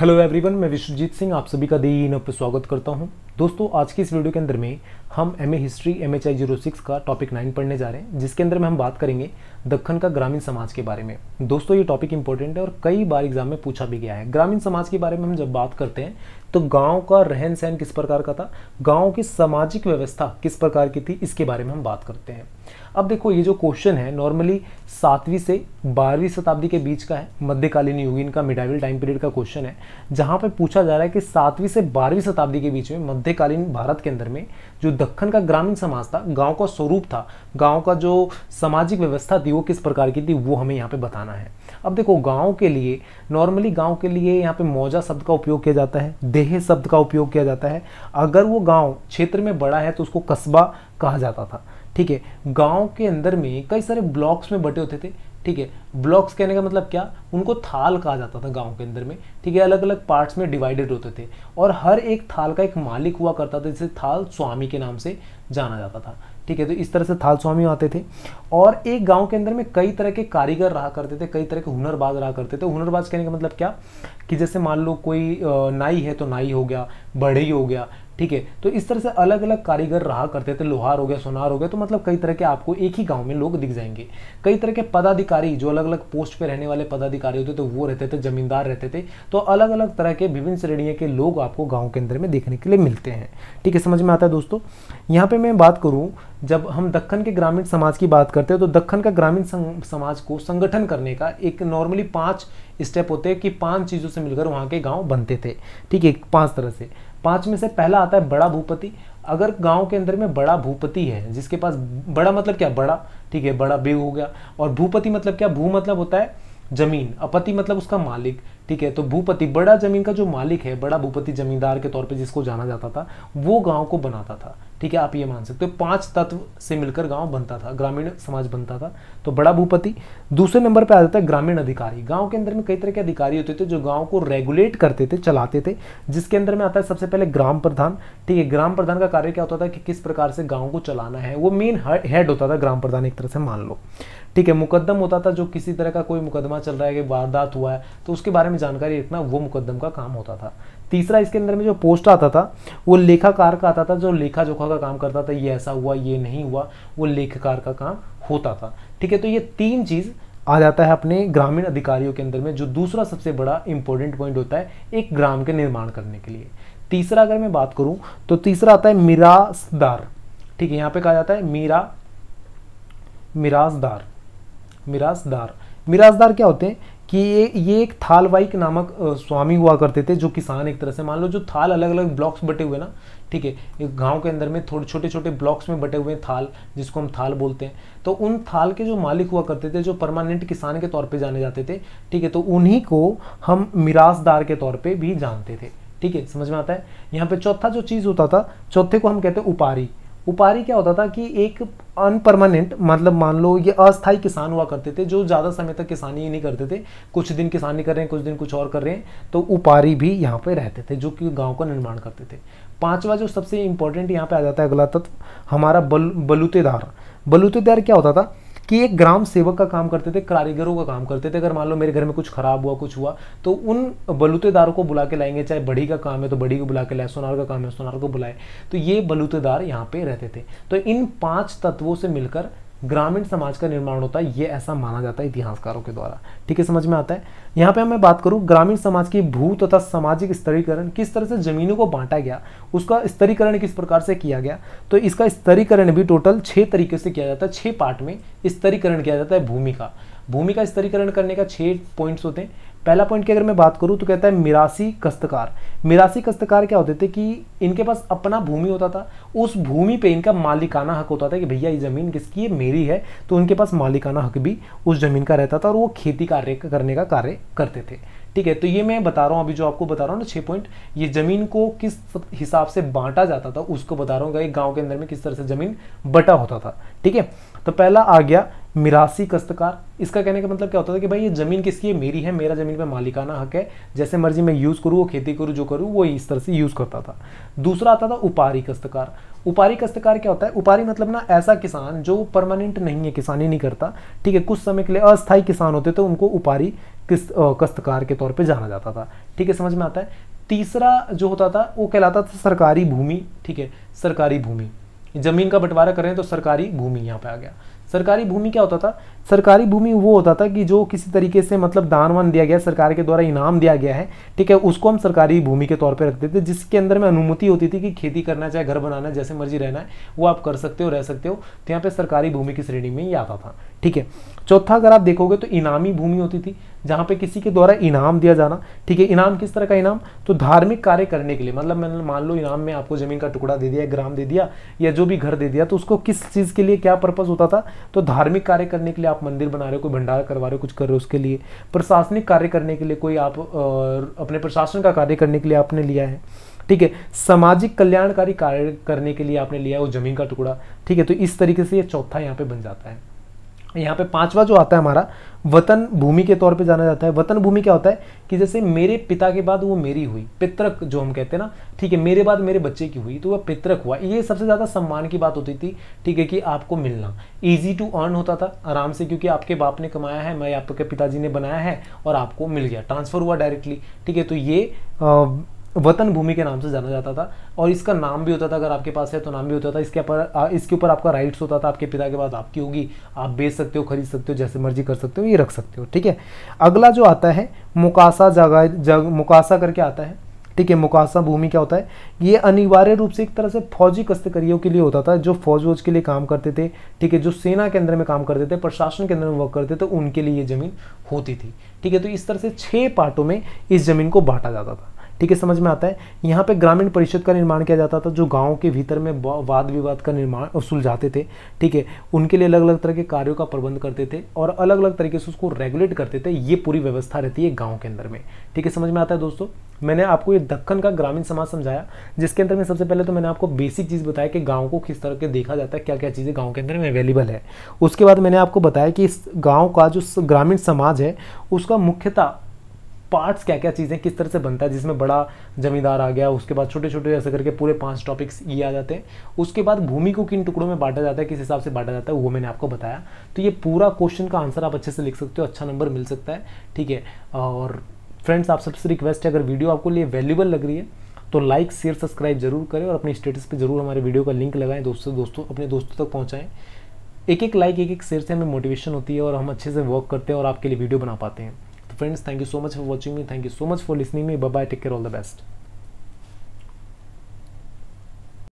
hello everyone मैं विश्वजीत सिंह आप सभी का दीन पर स्वागत करता हूं दोस्तों आज की इस वीडियो के अंदर में हम M A history M H I zero six का टॉपिक नाइन पढ़ने जा रहे हैं जिसके अंदर में हम बात करेंगे दखन का ग्रामीण समाज के बारे में दोस्तों ये टॉपिक इंपॉर्टेंट है और कई बार एग्जाम में पूछा भी गया है ग्रामीण समाज के बारे में हम जब बात करते हैं तो गाँव का रहन सहन किस प्रकार का था गाँव की सामाजिक व्यवस्था किस प्रकार की थी इसके बारे में हम बात करते हैं अब देखो ये जो क्वेश्चन है नॉर्मली सातवीं से बारहवीं शताब्दी के बीच का है मध्यकालीन युग इनका मिडाइवल टाइम पीरियड का क्वेश्चन है जहाँ पर पूछा जा रहा है कि सातवीं से बारहवीं शताब्दी के बीच में मध्यकालीन भारत के अंदर में जो दक्खन का ग्रामीण समाज था गाँव का स्वरूप था गाँव का जो सामाजिक व्यवस्था थी वो किस प्रकार की थी वो हमें यहाँ पर बताना है अब देखो गाँव के लिए नॉर्मली गाँव के लिए यहाँ पर मौजा शब्द का उपयोग किया जाता है देह शब्द का उपयोग किया जाता है अगर वो गाँव क्षेत्र में बड़ा है तो उसको कस्बा कहा जाता था ठीक है गांव के अंदर में कई सारे ब्लॉक्स में बटे होते थे ठीक है ब्लॉक्स कहने का मतलब क्या उनको थाल कहा जाता था गांव के अंदर में ठीक है अलग अलग पार्ट्स में डिवाइडेड होते थे और हर एक थाल का एक मालिक हुआ करता था जिसे थाल स्वामी के नाम से जाना जाता था ठीक है तो इस तरह से थाल स्वामी आते थे और एक गांव के अंदर में कई तरह के कारीगर रहा करते थे कई तरह के हुनरबाज रहा करते थे हुनरबाज कहने का मतलब क्या कि जैसे मान लो कोई नाई है तो नाई हो गया बढ़ई हो गया ठीक है तो इस तरह से अलग अलग कारीगर रहा करते थे लोहार हो गया सोनार हो गया तो मतलब कई तरह के आपको एक ही गांव में लोग दिख जाएंगे कई तरह के पदाधिकारी जो अलग अलग पोस्ट पे रहने वाले पदाधिकारी होते थे तो वो रहते थे जमींदार रहते थे तो अलग अलग तरह के विभिन्न श्रेणियों के लोग आपको गाँव के अंदर में देखने के लिए मिलते हैं ठीक है समझ में आता है दोस्तों यहाँ पर मैं बात करूँ जब हम दक्खन के ग्रामीण समाज की बात करते हैं तो दक्खन का ग्रामीण समाज को संगठन करने का एक नॉर्मली पाँच स्टेप होते हैं कि पाँच चीज़ों से मिलकर वहाँ के गाँव बनते थे ठीक है पाँच तरह से पाँच में से पहला आता है बड़ा भूपति अगर गांव के अंदर में बड़ा भूपति है जिसके पास बड़ा मतलब क्या बड़ा ठीक है बड़ा बेग हो गया और भूपति मतलब क्या भू मतलब होता है जमीन अपति मतलब उसका मालिक ठीक है तो भूपति बड़ा जमीन का जो मालिक है बड़ा भूपति जमींदार के तौर पे जिसको जाना जाता था वो गांव को बनाता था ठीक है आप ये मान सकते हो पांच तत्व से मिलकर गांव बनता था ग्रामीण समाज बनता था तो बड़ा भूपति दूसरे नंबर पे आ जाता है ग्रामीण अधिकारी गांव के अंदर में कई तरह के अधिकारी होते थे जो गांव को रेगुलेट करते थे चलाते थे जिसके अंदर में आता है सबसे पहले ग्राम प्रधान ठीक है ग्राम प्रधान का कार्य क्या होता था कि किस प्रकार से गाँव को चलाना है वो मेन हेड होता था ग्राम प्रधान एक तरह से मान लो ठीक है मुकदम होता था जो किसी तरह का कोई मुकदमा चल रहा है कि वारदात हुआ है तो उसके बारे में जानकारी रखना वो मुकदम का काम होता था तीसरा इसके अंदर में जो पोस्ट आता था वो लेखाकार का आता था जो लेखा जोखा का काम करता था ये ऐसा हुआ ये नहीं हुआ वो लेखाकार का काम होता था ठीक है तो ये तीन चीज़ आ जाता है अपने ग्रामीण अधिकारियों के अंदर में जो दूसरा सबसे बड़ा इंपॉर्टेंट पॉइंट होता है एक ग्राम के निर्माण करने के लिए तीसरा अगर मैं बात करूं तो तीसरा आता है मिरासदार ठीक है यहां पे कहा जाता है मीरा मिरासदार मिराजदार मिराजदार क्या होते हैं कि ये ये एक थाल वाइक नामक स्वामी हुआ करते थे जो किसान एक तरह से मान लो जो थाल अलग अलग ब्लॉक्स बटे हुए ना ठीक है गांव के अंदर में थोड़े छोटे छोटे ब्लॉक्स में बटे हुए थाल जिसको हम थाल बोलते हैं तो उन थाल के जो मालिक हुआ करते थे जो परमानेंट किसान के तौर पे जाने जाते थे ठीक है तो उन्हीं को हम मिरासदार के तौर पर भी जानते थे ठीक है समझ में आता है यहाँ पे चौथा जो चीज़ होता था चौथे को हम कहते हैं उपारी उपारी क्या होता था कि एक अनपरमानेंट मतलब मान लो ये अस्थाई किसान हुआ करते थे जो ज़्यादा समय तक किसानी ही नहीं करते थे कुछ दिन किसानी कर रहे हैं कुछ दिन कुछ और कर रहे हैं तो उपारी भी यहाँ पे रहते थे जो कि गांव का निर्माण करते थे पांचवा जो सबसे इंपॉर्टेंट यहाँ पे आ जाता है अगला तत्व हमारा बल बलूतेदार बलूतेदार क्या होता था कि एक ग्राम सेवक का काम करते थे कारीगरों का काम करते थे अगर मान लो मेरे घर में कुछ खराब हुआ कुछ हुआ तो उन बलूतेदारों को बुला के लाएंगे चाहे बड़ी का काम है तो बड़ी को बुला के लाए सोनार का काम है तो सोनार को बुलाए तो ये बलूतेदार यहाँ पे रहते थे तो इन पांच तत्वों से मिलकर ग्रामीण समाज का निर्माण होता है ये ऐसा माना जाता है इतिहासकारों के द्वारा ठीक है समझ में आता है यहाँ पे मैं बात करूँ ग्रामीण समाज की भू तथा सामाजिक स्तरीकरण किस तरह से जमीनों को बांटा गया उसका स्तरीकरण किस प्रकार से किया गया तो इसका स्तरीकरण भी टोटल छः तरीके से किया जाता है छः पार्ट में स्तरीकरण किया जाता है भूमि का भूमि का स्तरीकरण करने का छः पॉइंट्स होते हैं पहला पॉइंट की अगर मैं बात करूँ तो कहता है मिरासी कस्तकार मिरासी कस्तकार क्या होते थे कि इनके पास अपना भूमि होता था उस भूमि पे इनका मालिकाना हक होता था कि भैया ये ज़मीन किसकी है मेरी है तो उनके पास मालिकाना हक भी उस ज़मीन का रहता था और वो खेती कार्य करने का कार्य करते थे ठीक है तो ये मैं बता रहा हूँ अभी जो आपको बता रहा हूँ ना छः पॉइंट ये ज़मीन को किस हिसाब से बांटा जाता था उसको बता रहा हूँ एक गाँव के अंदर में किस तरह से ज़मीन बटा होता था ठीक है तो पहला आ गया मिरासी कस्तकार इसका कहने का मतलब क्या होता था कि भाई ये ज़मीन किसकी है मेरी है मेरा ज़मीन पे मालिकाना हक है जैसे मर्जी मैं यूज़ करूँ वो खेती करूँ जो करूँ वो इस तरह से यूज़ करता था दूसरा आता था उपारी कस्तकार उपारी कस्तकार क्या होता है उपारी मतलब ना ऐसा किसान जो परमानेंट नहीं है किसानी नहीं करता ठीक है कुछ समय के लिए अस्थायी किसान होते तो उनको उपारी कस्तकार के तौर पर जाना जाता था ठीक है समझ में आता है तीसरा जो होता था वो कहलाता था सरकारी भूमि ठीक है सरकारी भूमि ज़मीन का बंटवारा करें तो सरकारी भूमि यहाँ पे आ गया सरकारी भूमि क्या होता था सरकारी भूमि वो होता था कि जो किसी तरीके से मतलब दान वान दिया गया सरकार के द्वारा इनाम दिया गया है ठीक है उसको हम सरकारी भूमि के तौर पे रखते थे जिसके अंदर में अनुमति होती थी कि खेती करना चाहे घर बनाना जैसे मर्जी रहना है वो आप कर सकते हो रह सकते हो तो यहाँ पे सरकारी भूमि की श्रेणी में ही आता था ठीक है चौथा अगर आप देखोगे तो इनामी भूमि होती थी जहाँ पे किसी के द्वारा इनाम दिया जाना ठीक है इनाम किस तरह का इनाम तो धार्मिक कार्य करने के लिए मतलब मैंने मान लो इनाम में आपको जमीन का टुकड़ा दे दिया ग्राम दे दिया या जो भी घर दे दिया तो उसको किस चीज़ के लिए क्या पर्पज़ होता था तो धार्मिक कार्य करने के लिए आप मंदिर बना रहे हो कोई भंडारा करवा रहे हो कुछ कर रहे हो उसके लिए प्रशासनिक कार्य करने के लिए कोई आप अपने प्रशासन का कार्य करने के लिए आपने लिया है ठीक है सामाजिक कल्याणकारी कार्य करने के लिए आपने लिया है वो जमीन का टुकड़ा ठीक है तो इस तरीके से ये चौथा यहाँ पे बन जाता है यहाँ पे पांचवा जो आता है हमारा वतन भूमि के तौर पे जाना जाता है वतन भूमि क्या होता है कि जैसे मेरे पिता के बाद वो मेरी हुई पितरक जो हम कहते हैं ना ठीक है मेरे बाद मेरे बच्चे की हुई तो वह पितरक हुआ ये सबसे ज़्यादा सम्मान की बात होती थी ठीक है कि आपको मिलना ईजी टू अर्न होता था आराम से क्योंकि आपके बाप ने कमाया है मैं आपके पिताजी ने बनाया है और आपको मिल गया ट्रांसफ़र हुआ डायरेक्टली ठीक है तो ये आ, वतन भूमि के नाम से जाना जाता था और इसका नाम भी होता था अगर आपके पास है तो नाम भी होता था इसके ऊपर इसके ऊपर आपका राइट्स होता था आपके पिता के पास आपकी होगी आप बेच सकते हो खरीद सकते हो जैसे मर्जी कर सकते हो ये रख सकते हो ठीक है अगला जो आता है मुकासा जगह जग मुकासा करके आता है ठीक है मुकासा भूमि क्या होता है ये अनिवार्य रूप से एक तरह से फौजी कस्तकरियों के लिए होता था जो फौज वौज के लिए काम करते थे ठीक है जो सेना के अंदर में काम करते थे प्रशासन के अंदर में वर्क करते थे तो उनके लिए ये ज़मीन होती थी ठीक है तो इस तरह से छः पार्टों में इस ज़मीन को बांटा जाता था ठीक है समझ में आता है यहाँ पे ग्रामीण परिषद का निर्माण किया जाता था जो गाँव के भीतर में वाद विवाद का निर्माण सुलझाते थे ठीक है उनके लिए अलग अलग तरह के कार्यों का प्रबंध करते थे और अलग अलग तरीके से उसको रेगुलेट करते थे ये पूरी व्यवस्था रहती है गाँव के अंदर में ठीक है समझ में आता है दोस्तों मैंने आपको ये दक्कन का ग्रामीण समाज समझाया जिसके अंदर में सबसे पहले तो मैंने आपको बेसिक चीज़ बताया कि गाँव को किस तरह के देखा जाता है क्या क्या चीज़ें गाँव के अंदर में अवेलेबल है उसके बाद मैंने आपको बताया कि इस गाँव का जो ग्रामीण समाज है उसका मुख्यतः पार्ट्स क्या क्या चीज़ें किस तरह से बनता है जिसमें बड़ा जमींदार आ गया उसके बाद छोटे छोटे ऐसे करके पूरे पाँच टॉपिक्स ये आ जाते हैं उसके बाद भूमि को किन टुकड़ों में बांटा जाता है किस हिसाब से बांटा जाता है वो मैंने आपको बताया तो ये पूरा क्वेश्चन का आंसर आप अच्छे से लिख सकते हो अच्छा नंबर मिल सकता है ठीक है और फ्रेंड्स आप सबसे रिक्वेस्ट है अगर वीडियो आपको लिए वैल्यूबल लग रही है तो लाइक शेयर सब्सक्राइब जरूर करें और अपने स्टेटस पर जरूर हमारे वीडियो का लिंक लगाएं दोस्तों दोस्तों अपने दोस्तों तक पहुँचाएँ एक एक लाइक एक एक शेयर से हमें मोटिवेशन होती है और हम अच्छे से वर्क करते हैं और आपके लिए वीडियो बना पाते हैं friends thank you so much for watching me thank you so much for listening me bye bye take care all the best